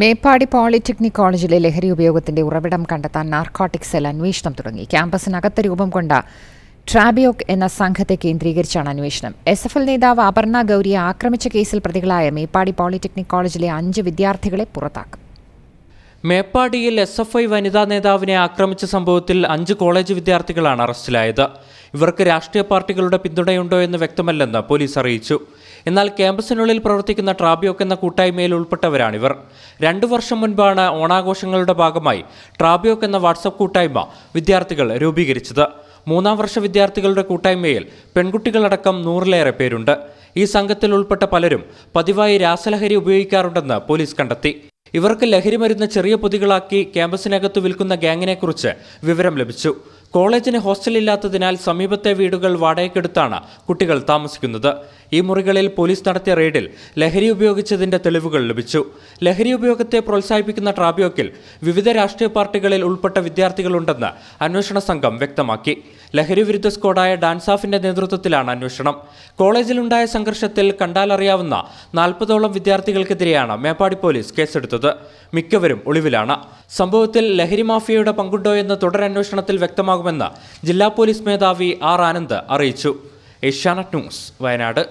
Meppadi polytechnic കോളേജിലെ ലഹരി ഉപയോഗത്തിന്റെ ഉറവിടം കണ്ടെത്താൻ നാർക്കോട്ടിക് സെൽ അന്വേഷണം തുടങ്ങി ക്യാമ്പസിനകത്ത് രൂപം കൊണ്ട ട്രാബിയോക് എന്ന സംഘത്തെ കേന്ദ്രീകരിച്ചാണ് അന്വേഷണം എസ് എഫ് എൽ നേതാവ് അപർണ ഗൌരിയെ ആക്രമിച്ച കേസിൽ പ്രതികളായ മേപ്പാടി പോളിടെക്നിക് കോളേജിലെ അഞ്ച് വിദ്യാർത്ഥികളെ പുറത്താക്കും മേപ്പാടിയിൽ എസ് എഫ് ഐ വനിതാ നേതാവിനെ ആക്രമിച്ച സംഭവത്തിൽ അഞ്ച് കോളേജ് വിദ്യാർത്ഥികളാണ് അറസ്റ്റിലായത് ഇവർക്ക് രാഷ്ട്രീയ പാർട്ടികളുടെ പിന്തുണയുണ്ടോ എന്ന് വ്യക്തമല്ലെന്ന് പോലീസ് അറിയിച്ചു എന്നാൽ ക്യാമ്പസിനുള്ളിൽ പ്രവർത്തിക്കുന്ന ട്രാബിയോക്ക് എന്ന കൂട്ടായ്മയിൽ ഉൾപ്പെട്ടവരാണിവർ രണ്ടു വർഷം മുൻപാണ് ഓണാഘോഷങ്ങളുടെ ഭാഗമായി ട്രാബിയോക്ക് എന്ന വാട്സപ്പ് കൂട്ടായ്മ വിദ്യാർത്ഥികൾ രൂപീകരിച്ചത് മൂന്നാം വർഷ വിദ്യാർത്ഥികളുടെ കൂട്ടായ്മയിൽ പെൺകുട്ടികളടക്കം നൂറിലേറെ പേരുണ്ട് ഈ സംഘത്തിൽ ഉൾപ്പെട്ട പലരും പതിവായി രാസലഹരി ഉപയോഗിക്കാറുണ്ടെന്ന് പോലീസ് കണ്ടെത്തി ഇവർക്ക് മരുന്ന് ചെറിയ പൊതികളാക്കി ക്യാമ്പസിനകത്ത് വിൽക്കുന്ന ഗ്യാങ്ങിനെക്കുറിച്ച് വിവരം ലഭിച്ചു കോളേജിന് ഹോസ്റ്റലില്ലാത്തതിനാൽ സമീപത്തെ വീടുകൾ വാടകയ്ക്കെടുത്താണ് കുട്ടികൾ താമസിക്കുന്നത് ഈ മുറികളിൽ പോലീസ് നടത്തിയ റെയ്ഡിൽ ലഹരി ഉപയോഗിച്ചതിന്റെ തെളിവുകൾ ലഭിച്ചു ലഹരി ഉപയോഗത്തെ പ്രോത്സാഹിപ്പിക്കുന്ന ട്രാബിയോക്കിൽ വിവിധ രാഷ്ട്രീയ പാർട്ടികളിൽ ഉൾപ്പെട്ട വിദ്യാർത്ഥികളുണ്ടെന്ന് അന്വേഷണ സംഘം വ്യക്തമാക്കി ലഹരി വിരുദ്ധ സ്ക്വാഡായ ഡാൻസാഫിന്റെ നേതൃത്വത്തിലാണ് അന്വേഷണം കോളേജിലുണ്ടായ സംഘർഷത്തിൽ കണ്ടാലറിയാവുന്ന നാൽപ്പതോളം വിദ്യാർത്ഥികൾക്കെതിരെയാണ് മേപ്പാടി പോലീസ് കേസെടുത്തത് മിക്കവരും ഒളിവിലാണ് സംഭവത്തിൽ ലഹരി മാഫിയയുടെ പങ്കുണ്ടോ എന്ന് തുടരന്വേഷണത്തിൽ വ്യക്തമാകും ഭാഗമാകുമെന്ന് ജില്ലാ പോലീസ് മേധാവി ആർ ആനന്ദ് അറിയിച്ചു ഏഷ്യാനെറ്റ് ന്യൂസ് വയനാട്